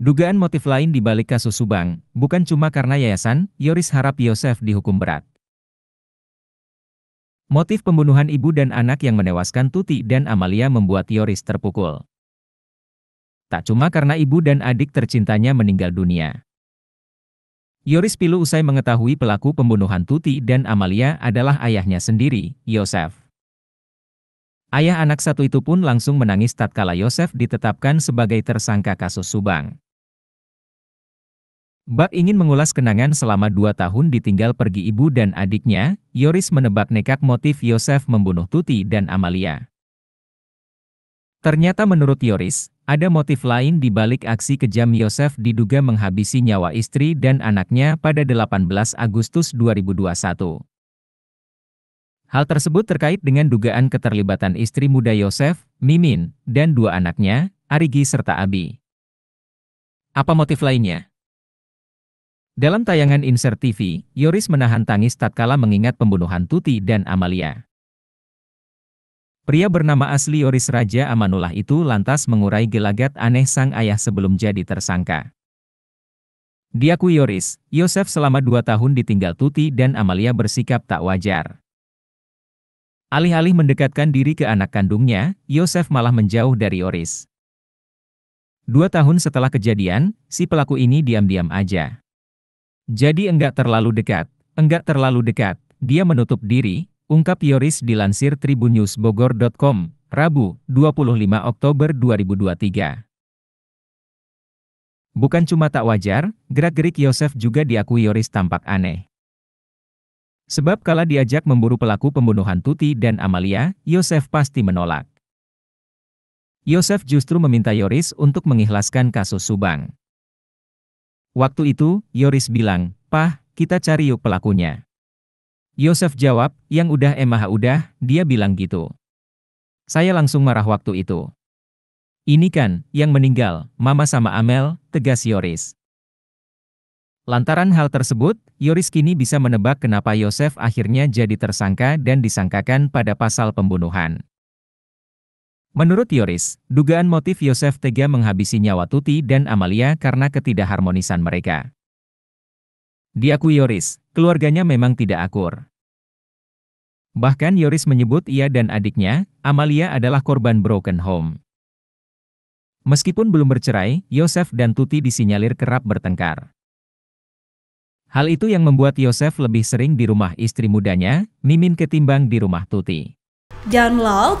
Dugaan motif lain di balik kasus Subang, bukan cuma karena yayasan, Yoris harap Yosef dihukum berat. Motif pembunuhan ibu dan anak yang menewaskan Tuti dan Amalia membuat Yoris terpukul. Tak cuma karena ibu dan adik tercintanya meninggal dunia. Yoris pilu usai mengetahui pelaku pembunuhan Tuti dan Amalia adalah ayahnya sendiri, Yosef. Ayah anak satu itu pun langsung menangis tatkala Yosef ditetapkan sebagai tersangka kasus Subang. Bak ingin mengulas kenangan selama dua tahun ditinggal pergi ibu dan adiknya, Yoris menebak nekat motif Yosef membunuh Tuti dan Amalia. Ternyata menurut Yoris, ada motif lain di balik aksi kejam Yosef diduga menghabisi nyawa istri dan anaknya pada 18 Agustus 2021. Hal tersebut terkait dengan dugaan keterlibatan istri muda Yosef, Mimin, dan dua anaknya, Arigi serta Abi. Apa motif lainnya? Dalam tayangan Insert TV, Yoris menahan tangis tatkala mengingat pembunuhan Tuti dan Amalia. Pria bernama asli Yoris Raja Amanullah itu lantas mengurai gelagat aneh sang ayah sebelum jadi tersangka. Diakui Yoris, Yosef selama dua tahun ditinggal Tuti dan Amalia bersikap tak wajar. Alih-alih mendekatkan diri ke anak kandungnya, Yosef malah menjauh dari Yoris. Dua tahun setelah kejadian, si pelaku ini diam-diam aja. Jadi enggak terlalu dekat, enggak terlalu dekat, dia menutup diri, ungkap Yoris dilansir tribunnewsbogor.com, Rabu, 25 Oktober 2023. Bukan cuma tak wajar, gerak-gerik Yosef juga diakui Yoris tampak aneh. Sebab kala diajak memburu pelaku pembunuhan Tuti dan Amalia, Yosef pasti menolak. Yosef justru meminta Yoris untuk mengikhlaskan kasus Subang. Waktu itu, Yoris bilang, Pah, kita cari yuk pelakunya. Yosef jawab, yang udah emah eh, udah, dia bilang gitu. Saya langsung marah waktu itu. Ini kan, yang meninggal, mama sama Amel, tegas Yoris. Lantaran hal tersebut, Yoris kini bisa menebak kenapa Yosef akhirnya jadi tersangka dan disangkakan pada pasal pembunuhan. Menurut Yoris, dugaan motif Yosef tega menghabisi nyawa Tuti dan Amalia karena ketidakharmonisan mereka. Diakui Yoris, keluarganya memang tidak akur. Bahkan Yoris menyebut ia dan adiknya, Amalia adalah korban broken home. Meskipun belum bercerai, Yosef dan Tuti disinyalir kerap bertengkar. Hal itu yang membuat Yosef lebih sering di rumah istri mudanya, Mimin ketimbang di rumah Tuti. Download